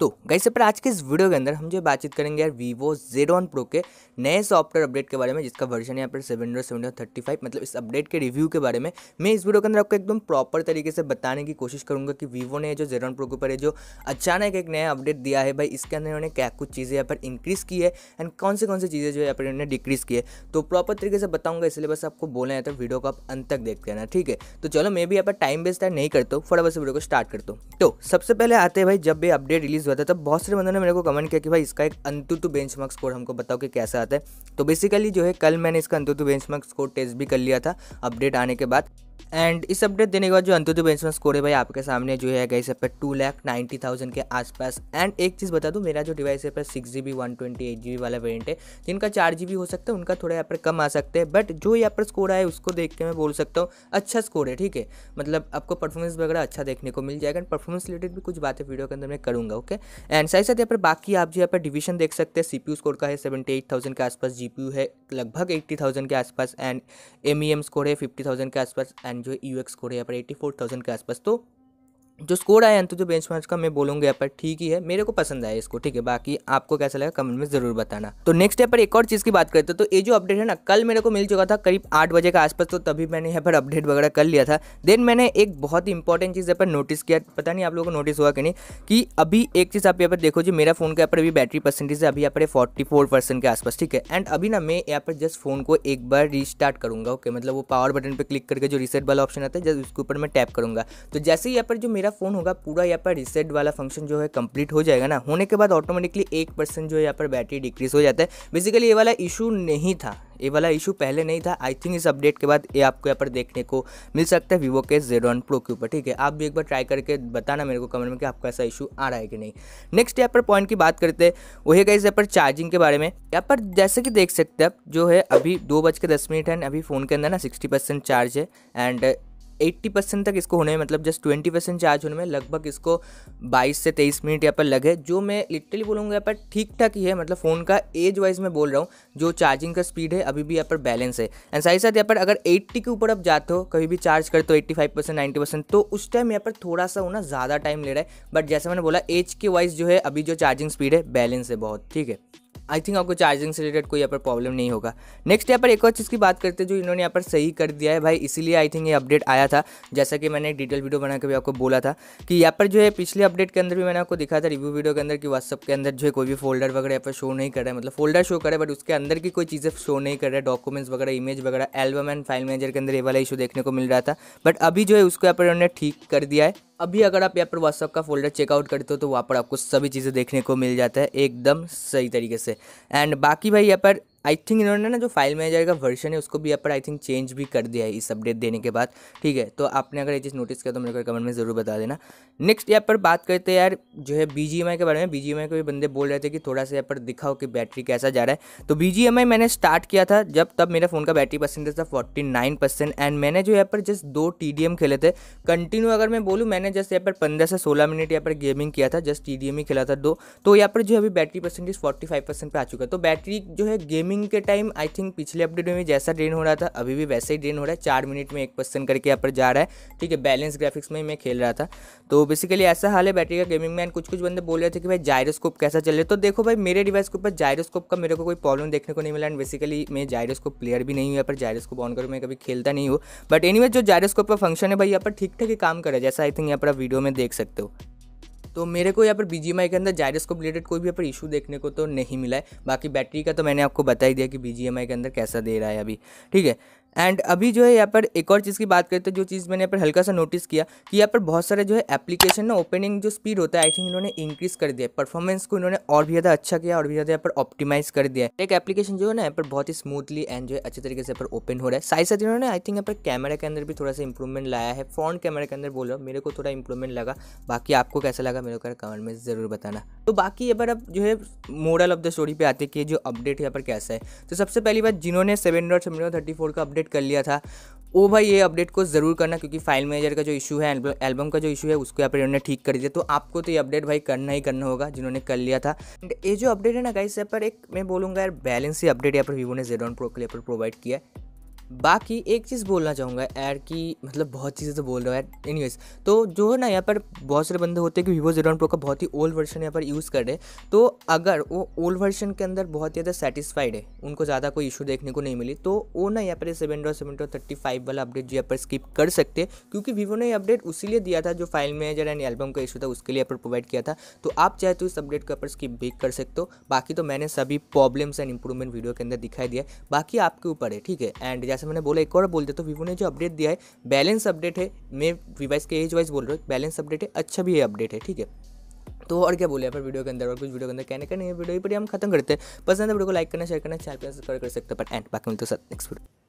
तो गई से पर आज के इस वीडियो के अंदर हम जो बातचीत करेंगे यार वीवो जेड वन प्रो के नए सॉफ्टवेयर अपडेट के बारे में जिसका वर्जन यहाँ पर seven hundred seven thirty five मतलब इस अपडेट के रिव्यू के बारे में मैं इस वीडियो के अंदर आपको एकदम प्रॉपर तरीके से बताने की कोशिश करूँगा कि वीवो ने जो जेड वन प्रो के ऊपर जो अचानक एक नया अपडेट दिया है भाई इसके अंदर उन्होंने क्या कुछ चीज़ें यहाँ पर इंक्रीज़ की है एंड कौन सी कौन सी चीज़ें जो है यहाँ पर उन्होंने डिक्रीज़ की है तो प्रॉपर तरीके से बताऊँगा इसलिए बस आपको बोला है तो वीडियो को आप अंत तक देखते रहना ठीक है तो चलो मैं भी यहाँ पर टाइम वेस्ट नहीं करता हूँ फटाफट से वीडियो को स्टार्ट करता हूँ तो सबसे पहले आते हैं भाई जब भी अपडेट रिलीज रिलीज़ हुआ था तब बहुत सारे बंदों ने मेरे को कमेंट किया कि भाई इसका एक अंतुतु बेंच मार्क स्कोर हमको बताओ कि कैसा आता है तो बेसिकली जो है कल मैंने इसका AnTuTu benchmark score test भी कर लिया था अपडेट आने के बाद एंड इस अपडेट देने के बाद जो अंत्योदय पेंशन स्कोर है भाई आपके सामने जो है इस पर टू लैख नाइन्टी थाउजेंड के आसपास एंड एक चीज़ बता दूँ मेरा जो डिवाइस है पर six G B one twenty eight G B वाला वेरियंट है जिनका चार जी बी हो सकता है उनका थोड़ा यहाँ पर कम आ सकते हैं बट जो यहाँ पर स्कोर आए उसको देख के मैं बोल सकता हूँ अच्छा स्कोर है ठीक है मतलब आपको परफॉर्मेंस वगैरह अच्छा देखने को मिल जाएगा एंड परफॉर्मेंस रिलेटेड भी कुछ बातें वीडियो के अंदर मैं करूँगा ओके एंड साथ साथ यहाँ पर बाकी आप जो यहाँ पर डिवीजन देख सकते हैं सी पी यू स्कोर का है सेवेंटी एट थाउजेंड के आसपास जी पी यू है लगभग एट्टी थाउजेंड के आसपास and M E M score है फिफ्टी थाउजेंड के आसपास एंड जो यू एक्स कोड है यहाँ पर एट्टी फोर थाउजेंड के आसपास तो जो स्कोर आया अंत तो जो बेंच मार्च का मैं बोलूंगा यहाँ पर ठीक ही है मेरे को पसंद आया इसको ठीक है बाकी आपको कैसा लगा कमेंट में जरूर बताना तो नेक्स्ट यहाँ पर एक और चीज़ की बात करते हैं तो ये जो अपडेट है ना कल मेरे को मिल चुका था करीब आठ बजे के आसपास तो तभी मैंने यहाँ पर अपडेट वगैरह कर लिया था देन मैंने एक बहुत ही इंपॉर्टेंट चीज़ यहाँ पर नोटिस किया पता नहीं आप लोगों को नोटिस हुआ कि नहीं कि अभी एक चीज़ आप यहाँ पर देखो जी मेरा फोन का यहाँ पर अभी बैटरी परसेंटेज है अभी यहाँ पर फोर्टी के आसपास ठीक है एंड अभी ना मैं यहाँ पर जस्ट फोन को एक बार रिस्टार्ट करूँगा ओके मतलब वो पावर बटन पर क्लिक करके जो रिसेट वाला ऑप्शन आता है जस्ट उसके ऊपर मैं टैप करूँगा तो जैसे ही यहाँ पर जो मेरा मेरा फ़ोन होगा पूरा यहाँ पर रिसेट वाला फंक्शन जो है कंप्लीट हो जाएगा ना होने के बाद ऑटोमेटिकली एक परसेंट जो है यहाँ पर बैटरी डिक्रीज हो जाता है बेसिकली ये वाला इशू नहीं था ये वाला इशू पहले नहीं था आई थिंक इस अपडेट के बाद ये आपको यहाँ पर देखने को मिल सकता है वीवो के जेरो वन प्रो के ऊपर ठीक है आप भी एक बार ट्राई करके बताना मेरे को कमेंट में कि आपका ऐसा इशू आ रहा है कि नहीं नेक्स्ट यहाँ पर पॉइंट की बात करते हैं वही गाइज यहाँ पर चार्जिंग के बारे में यहाँ पर जैसे कि देख सकते हैं आप जो है अभी दो बज के दस मिनट है अभी फ़ोन के अंदर ना सिक्सटी परसेंट चार्ज है एंड एट्टी परसेंट तक इसको होने में मतलब जस्ट ट्वेंटी परसेंट चार्ज होने में लगभग इसको बाईस से तेईस मिनट यहाँ पर लगे जो मैं लिटरली बोलूँगा यहाँ पर ठीक ठाक ही है मतलब फ़ोन का एज वाइज मैं बोल रहा हूँ जो चार्जिंग का स्पीड है अभी भी यहाँ पर बैलेंस है एंड साथ ही साथ यहाँ पर अगर एट्टी के ऊपर आप जाते हो कभी भी चार्ज करते हो eighty five percent ninety percent तो उस टाइम यहाँ पर थोड़ा सा होना ज़्यादा टाइम ले रहा है बट जैसे मैंने बोला एज के वाइज जो है अभी जो चार्जिंग स्पीड है बैलेंस है बहुत ठीक है आई थिंक आपको चार्जिंग से रिलेटेड कोई यहाँ पर प्रॉब्लम नहीं होगा नेक्स्ट यहाँ पर एक और चीज़ की बात करते हैं जो इन्होंने यहाँ पर सही कर दिया है भाई इसीलिए आई थिंक ये अपडेट आया था जैसा कि मैंने डिटेल वीडियो बना के भी आपको बोला था कि यहाँ पर जो है पिछले अपडेट के अंदर भी मैंने आपको दिखा था रिव्यू वीडियो के अंदर कि व्हाट्सअप के अंदर जो है कोई भी फोल्डर वगैरह यहाँ पर शो नहीं कर रहा है मतलब फोल्डर शो कर रहा है बट उसके अंदर की कोई चीज़ें शो नहीं कर रहा है डॉक्यूमेंट्स वगैरह इमेज वगैरह एल्बम एंड फाइल मैनेजर के अंदर ये वाला इशू देखने को मिल रहा था बट अभी जो है उसको यहाँ पर उन्होंने ठीक कर दिया है अभी अगर आप यहाँ पर व्हाट्सअप का फोल्डर चेकआउट करते हो तो वहाँ पर आपको सभी चीज़ें देखने को मिल जाता है एकदम सही तरीके से एंड बाकी भाई यहाँ पर आई थिंक इन्होंने ना जो फाइल मैनेजर का वर्जन है उसको भी यहाँ पर आई थिंक चेंज भी कर दिया है इस अपडेट देने के बाद ठीक है तो आपने अगर ये चीज़ नोटिस किया तो मेरे को कमेंट में ज़रूर बता देना नेक्स्ट यहाँ पर बात करते हैं यार जो है बी के बारे में बी के भी बंदे बोल रहे थे कि थोड़ा सा यहाँ पर दिखाओ कि बैटरी कैसा जा रहा है तो बी मैंने स्टार्ट किया था जब तब मेरा फ़ोन का बैटरी परसेंटेज था फोर्टी एंड मैंने जो यहाँ पर जस्ट दो टी खेले थे कंटिन्यू अगर मैं बोलूँ मैंने जस्ट यहाँ पर पंद्रह से सोलह मिनट यहाँ पर गेमिंग किया था जस्ट टी ही खेला था दो तो यहाँ पर जो अभी battery percentage forty five percent पर आ चुका है तो बैटरी जो है गेमिंग मॉर्निंग के टाइम आई थिंक पिछले अपडेट में जैसा ड्रेन हो रहा था अभी भी वैसे ही ड्रेन हो रहा है चार मिनट में एक परसेंट करके यहाँ पर जा रहा है ठीक है बैलेंस ग्राफिक्स में मैं खेल रहा था तो बेसिकली ऐसा हाल है बैटरी का गेमिंग मैन कुछ कुछ बंदे बोल रहे थे कि भाई जायरोस्कोप कैसा चल रहा है तो देखो भाई मेरे डिवाइस के ऊपर जायरोस्कोप का मेरे को कोई प्रॉब्लम देखने को नहीं मिला एंड बेसिकली मैं जायरोस्कोप प्लेयर भी नहीं हूँ यहाँ पर जायरोस्कोप ऑन करूँ मैं कभी खेलता नहीं हूँ बट एनी जो जायरोस्कोप का फंक्शन है भाई यहाँ पर ठीक ठाक ही काम कर रहा है जैसा आई थिंक यहाँ पर आप वीडियो में देख सकते हो तो मेरे को यहाँ पर बी के अंदर को रिलेटेड कोई भी यहाँ पर इशू देखने को तो नहीं मिला है बाकी बैटरी का तो मैंने आपको बता ही दिया कि बी के अंदर कैसा दे रहा है अभी ठीक है एंड अभी जो है यहाँ पर एक और चीज़ की बात करें तो जो चीज़ मैंने यहाँ पर हल्का सा नोटिस किया कि यहाँ पर बहुत सारे जो है एप्लीकेशन ना ओपनिंग जो स्पीड होता है आई थिंक इन्होंने इंक्रीज़ कर दिया परफॉर्मेंस को इन्होंने और भी ज़्यादा अच्छा किया और भी ज़्यादा यहाँ पर ऑप्टिमाइज़ कर दिया एक एप्लीकेशन जो है ना यहाँ पर बहुत ही स्मूथली एंड जो है अच्छे तरीके से यहाँ पर ओपन हो रहा है साथ साथ इन्होंने आई थिंक यहाँ पर कैमरा के अंदर भी थोड़ा सा इंप्रूवमेंट लाया है फ्रंट कैमरा के अंदर बोल रहा मेरे को थोड़ा इंप्रूवमेंट लगा बाकी आपको कैसा लगा मेरे को कमेंट में ज़रूर बताना तो बाकी यहाँ पर अब जो है मॉडल ऑफ द स्टोरी पे आते कि जो अपडेट यहाँ पर कैसा है तो सबसे पहली बात जिन्होंने seven dot seven thirty four का अपडेट अपडेट कर लिया था वो भाई ये अपडेट को ज़रूर करना क्योंकि फाइल मैनेजर का जो इशू है एल्बम का जो इशू है उसको यहाँ पर इन्होंने ठीक कर दिया तो आपको तो ये अपडेट भाई करना ही करना होगा जिन्होंने कर लिया था एंड ये जो अपडेट है ना गाइस यहाँ पर एक मैं बोलूँगा यार बैलेंस ही अपडेट यहाँ पर वीवो ने जेड वन प्रो के लिए प्रोवाइड किया है बाकी एक चीज़ बोलना चाहूँगा यार की मतलब बहुत चीज़ें तो बोल रहा एड एनी तो जो है ना यहाँ पर बहुत सारे बंदे होते हैं कि वीवो जेड प्रो का बहुत ही ओल्ड वर्जन यहाँ पर यूज़ कर रहे तो अगर वो ओल्ड वर्जन के अंदर बहुत ज़्यादा सेटिस्फाइड है उनको ज़्यादा कोई इशू देखने को नहीं मिली तो वो ना यहाँ पर सेवन डॉ सेवन डॉ थर्टी फाइव वाला अपडेट जो यहाँ पर स्किप कर सकते क्योंकि वीवो ने अपडेट उसी लिए दिया था जो फाइल मैनेजर एंड एल्बम का इशू था उसके लिए यहाँ पर प्रोवाइड किया था तो आप चाहे तो इस अपडेट को ऊपर स्किप भी कर सकते हो बाकी तो मैंने सभी प्रॉब्लम्स एंड इंप्रूवमेंट वीडियो के अंदर दिखाई दिया बाकी आपके ऊपर है ठीक है एंड जैसे मैंने बोला एक और बोल देता तो वीवो ने जो अपडेट दिया है बैलेंस अपडेट है मैं वीवाइस के एज वाइज बोल रहा हूँ बैलेंस अपडेट है अच्छा भी है अपडेट है ठीक है तो और क्या बोले पर वीडियो के अंदर और कुछ वीडियो के अंदर कहने का नहीं है वीडियो पर हम खत्म करते हैं पसंद है वीडियो को लाइक करना शेयर करना चैनल पर सब्सक्राइब कर सकते हैं पर एंड बाकी मिलते हैं नेक्स्ट वीडियो